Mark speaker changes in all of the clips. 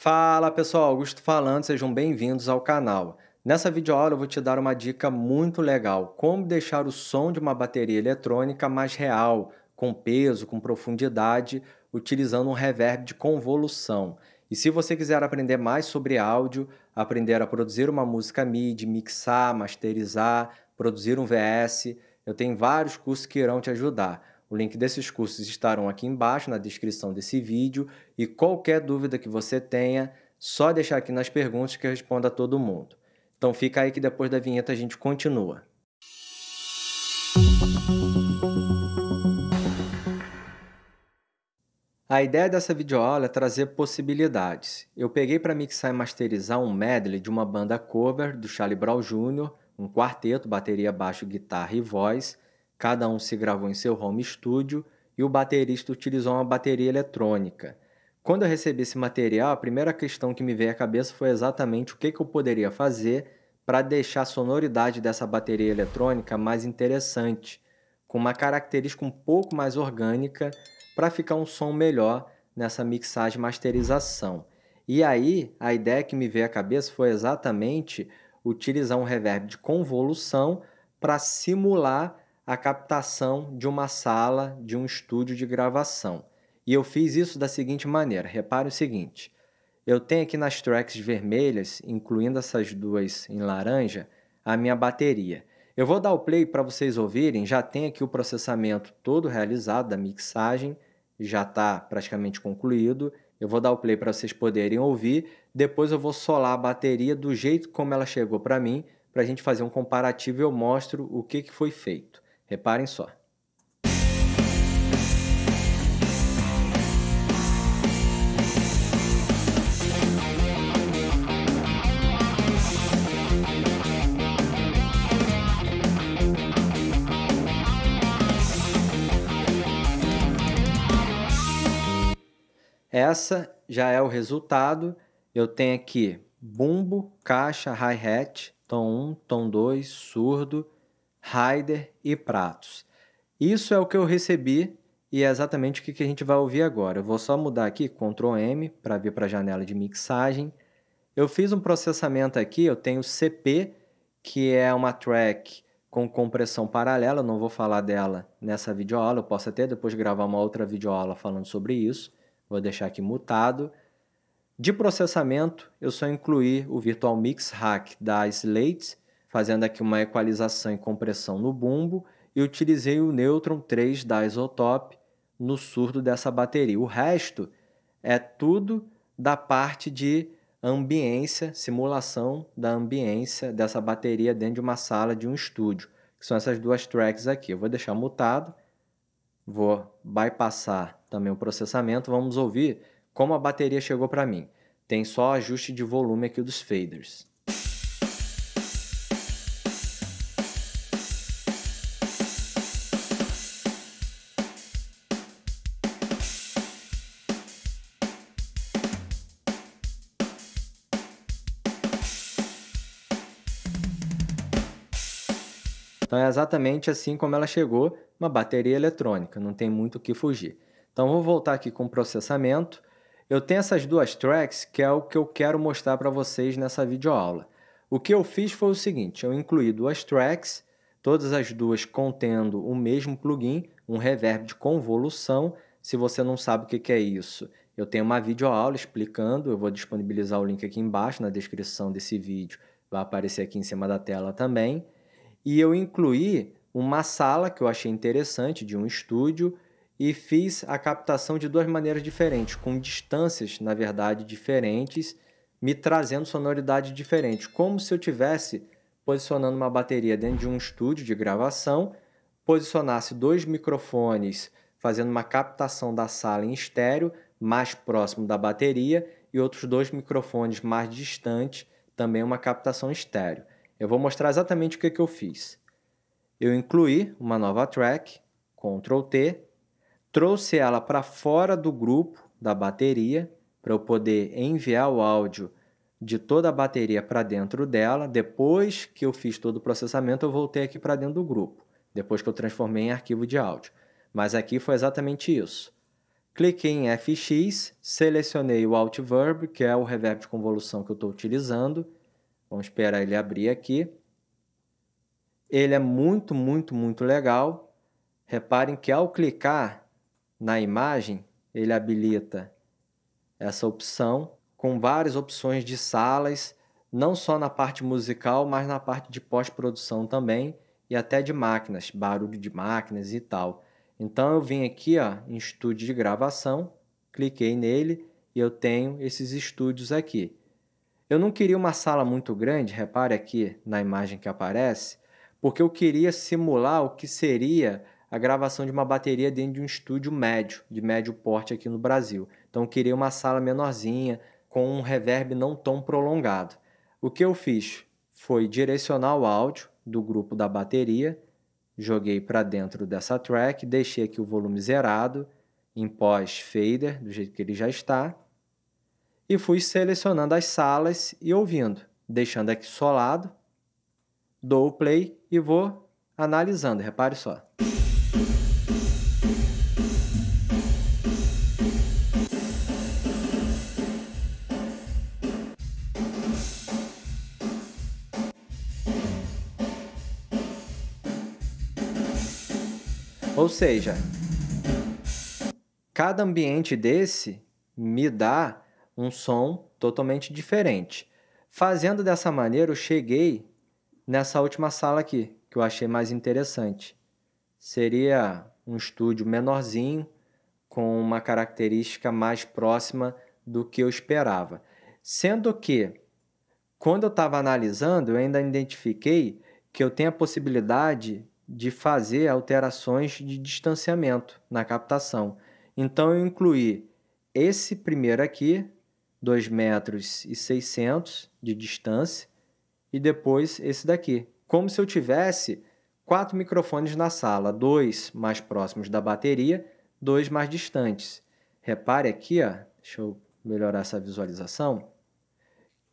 Speaker 1: Fala pessoal, Augusto falando, sejam bem-vindos ao canal. Nessa videoaula eu vou te dar uma dica muito legal, como deixar o som de uma bateria eletrônica mais real, com peso, com profundidade, utilizando um reverb de convolução. E se você quiser aprender mais sobre áudio, aprender a produzir uma música MIDI, mixar, masterizar, produzir um VS, eu tenho vários cursos que irão te ajudar. O link desses cursos estarão aqui embaixo na descrição desse vídeo e qualquer dúvida que você tenha, só deixar aqui nas perguntas que eu respondo a todo mundo. Então fica aí que depois da vinheta a gente continua. A ideia dessa videoaula é trazer possibilidades. Eu peguei para mixar e masterizar um medley de uma banda cover do Charlie Brown Jr., um quarteto, bateria, baixo, guitarra e voz, Cada um se gravou em seu home studio e o baterista utilizou uma bateria eletrônica. Quando eu recebi esse material, a primeira questão que me veio à cabeça foi exatamente o que, eu poderia fazer para deixar a sonoridade dessa bateria eletrônica mais interessante, com uma característica um pouco mais orgânica, para ficar um som melhor nessa mixagem e masterização. E aí, a ideia que me veio à cabeça foi exatamente utilizar um reverb de convolução para simular a captação de uma sala, de um estúdio de gravação. E eu fiz isso da seguinte maneira: repare o seguinte, eu tenho aqui nas tracks vermelhas, incluindo essas duas em laranja, a minha bateria. Eu vou dar o play para vocês ouvirem, já tem aqui o processamento todo realizado da mixagem, já está praticamente concluído. Eu vou dar o play para vocês poderem ouvir, depois eu vou solar a bateria do jeito como ela chegou para mim, para a gente fazer um comparativo eu mostro o que, que foi feito. Reparem só. Essa já é o resultado. Eu tenho aqui bumbo, caixa, hi-hat, tom 1, tom 2, surdo, Haider e Pratos. Isso é o que eu recebi e é exatamente o que a gente vai ouvir agora. Eu vou só mudar aqui, Ctrl M, para vir para a janela de mixagem. Eu fiz um processamento aqui, eu tenho CP, que é uma track com compressão paralela, não vou falar dela nessa videoaula, eu posso até depois gravar uma outra videoaula falando sobre isso. Vou deixar aqui mutado. De processamento, eu só incluí o Virtual Mix Hack da Slate, fazendo aqui uma equalização e compressão no bumbo, e utilizei o Neutron 3 da Isotope no surdo dessa bateria. O resto é tudo da parte de ambiência, simulação da ambiência dessa bateria dentro de uma sala de um estúdio, que são essas duas tracks aqui. Eu vou deixar mutado, vou bypassar também o processamento, vamos ouvir como a bateria chegou para mim. Tem só ajuste de volume aqui dos faders. Então é exatamente assim como ela chegou, uma bateria eletrônica, não tem muito o que fugir. Então vou voltar aqui com o processamento. Eu tenho essas duas tracks, que é o que eu quero mostrar para vocês nessa videoaula. O que eu fiz foi o seguinte, eu incluí duas tracks, todas as duas contendo o mesmo plugin, um reverb de convolução. Se você não sabe o que é isso, eu tenho uma videoaula explicando, eu vou disponibilizar o link aqui embaixo na descrição desse vídeo, vai aparecer aqui em cima da tela também e eu incluí uma sala que eu achei interessante de um estúdio e fiz a captação de duas maneiras diferentes, com distâncias, na verdade, diferentes, me trazendo sonoridades diferentes, como se eu tivesse posicionando uma bateria dentro de um estúdio de gravação, posicionasse dois microfones fazendo uma captação da sala em estéreo, mais próximo da bateria, e outros dois microfones mais distantes, também uma captação estéreo. Eu vou mostrar exatamente o que, que eu fiz. Eu incluí uma nova track, Ctrl T, trouxe ela para fora do grupo da bateria, para eu poder enviar o áudio de toda a bateria para dentro dela. Depois que eu fiz todo o processamento, eu voltei aqui para dentro do grupo, depois que eu transformei em arquivo de áudio. Mas aqui foi exatamente isso. Cliquei em FX, selecionei o Alt Verb, que é o reverb de convolução que eu estou utilizando, Vamos esperar ele abrir aqui. Ele é muito, muito, muito legal. Reparem que ao clicar na imagem, ele habilita essa opção com várias opções de salas, não só na parte musical, mas na parte de pós-produção também e até de máquinas, barulho de máquinas e tal. Então eu vim aqui ó, em estúdio de gravação, cliquei nele e eu tenho esses estúdios aqui. Eu não queria uma sala muito grande, repare aqui na imagem que aparece, porque eu queria simular o que seria a gravação de uma bateria dentro de um estúdio médio, de médio porte aqui no Brasil. Então eu queria uma sala menorzinha, com um reverb não tão prolongado. O que eu fiz foi direcionar o áudio do grupo da bateria, joguei para dentro dessa track, deixei aqui o volume zerado, em pós-fader, do jeito que ele já está, e fui selecionando as salas e ouvindo, deixando aqui solado, dou o play e vou analisando, repare só. Ou seja, cada ambiente desse me dá um som totalmente diferente. Fazendo dessa maneira, eu cheguei nessa última sala aqui, que eu achei mais interessante. Seria um estúdio menorzinho, com uma característica mais próxima do que eu esperava. Sendo que, quando eu estava analisando, eu ainda identifiquei que eu tenho a possibilidade de fazer alterações de distanciamento na captação. Então eu incluí esse primeiro aqui, 2 metros e 600 de distância, e depois esse daqui. Como se eu tivesse quatro microfones na sala, dois mais próximos da bateria, dois mais distantes. Repare aqui, ó, deixa eu melhorar essa visualização,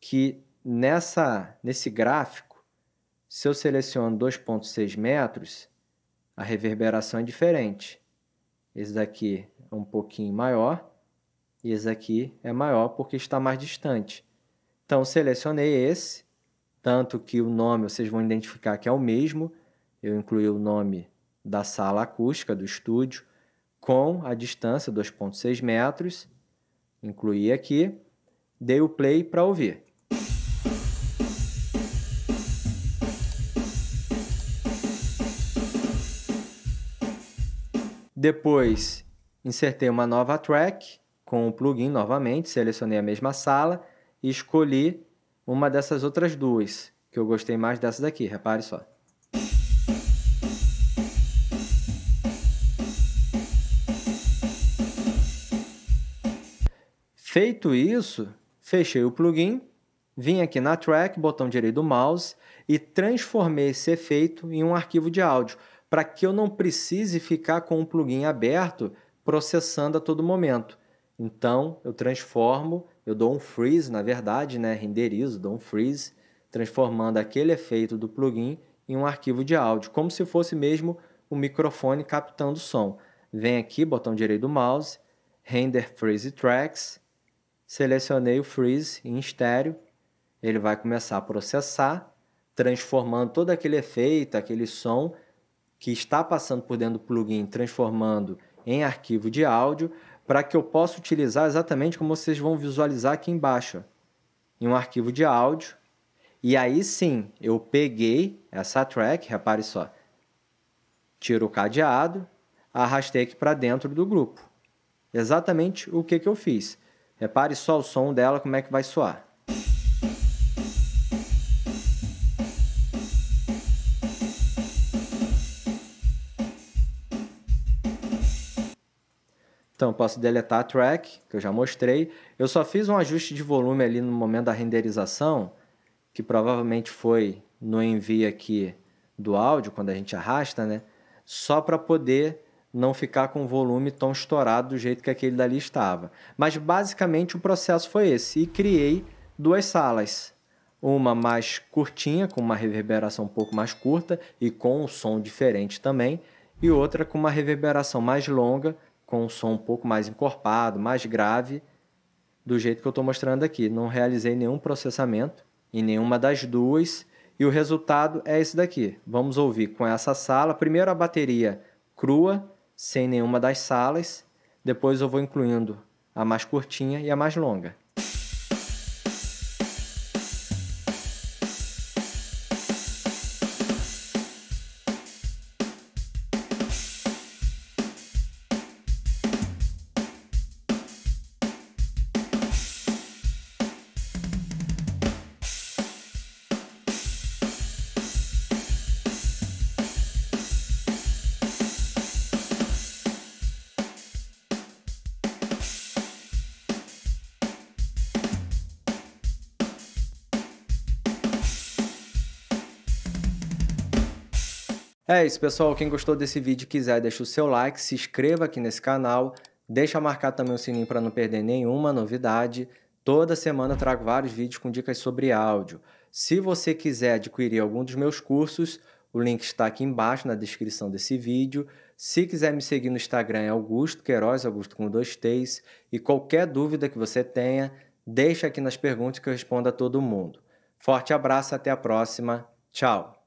Speaker 1: que nessa, nesse gráfico, se eu seleciono 2,6 metros, a reverberação é diferente. Esse daqui é um pouquinho maior e esse aqui é maior porque está mais distante. Então, selecionei esse, tanto que o nome vocês vão identificar que é o mesmo. Eu incluí o nome da sala acústica do estúdio com a distância 2.6 metros. Incluí aqui, dei o play para ouvir. Depois insertei uma nova track com o plugin novamente, selecionei a mesma sala e escolhi uma dessas outras duas, que eu gostei mais dessa daqui, repare só. Feito isso, fechei o plugin, vim aqui na track, botão direito do mouse e transformei esse efeito em um arquivo de áudio, para que eu não precise ficar com o plugin aberto processando a todo momento. Então eu transformo, eu dou um freeze, na verdade, né, renderizo, dou um freeze, transformando aquele efeito do plugin em um arquivo de áudio, como se fosse mesmo o um microfone captando som. Vem aqui, botão direito do mouse, render freeze tracks, selecionei o freeze em estéreo, ele vai começar a processar, transformando todo aquele efeito, aquele som que está passando por dentro do plugin, transformando em arquivo de áudio para que eu possa utilizar exatamente como vocês vão visualizar aqui embaixo, em um arquivo de áudio. E aí sim, eu peguei essa track, repare só, tiro o cadeado, arrastei aqui para dentro do grupo. Exatamente o que, que eu fiz. Repare só o som dela, como é que vai soar. Então, eu posso deletar a track, que eu já mostrei. Eu só fiz um ajuste de volume ali no momento da renderização, que provavelmente foi no envio aqui do áudio, quando a gente arrasta, né? Só para poder não ficar com o volume tão estourado do jeito que aquele dali estava. Mas basicamente o processo foi esse. E criei duas salas. Uma mais curtinha, com uma reverberação um pouco mais curta e com um som diferente também. E outra com uma reverberação mais longa, com um som um pouco mais encorpado, mais grave, do jeito que eu estou mostrando aqui. Não realizei nenhum processamento em nenhuma das duas e o resultado é esse daqui. Vamos ouvir com essa sala. Primeiro a bateria crua, sem nenhuma das salas. Depois eu vou incluindo a mais curtinha e a mais longa. É isso, pessoal. Quem gostou desse vídeo quiser, deixa o seu like, se inscreva aqui nesse canal, deixa marcar também o sininho para não perder nenhuma novidade. Toda semana trago vários vídeos com dicas sobre áudio. Se você quiser adquirir algum dos meus cursos, o link está aqui embaixo na descrição desse vídeo. Se quiser me seguir no Instagram é Augusto Queiroz, Augusto com dois T's. E qualquer dúvida que você tenha, deixa aqui nas perguntas que eu respondo a todo mundo. Forte abraço, até a próxima. Tchau!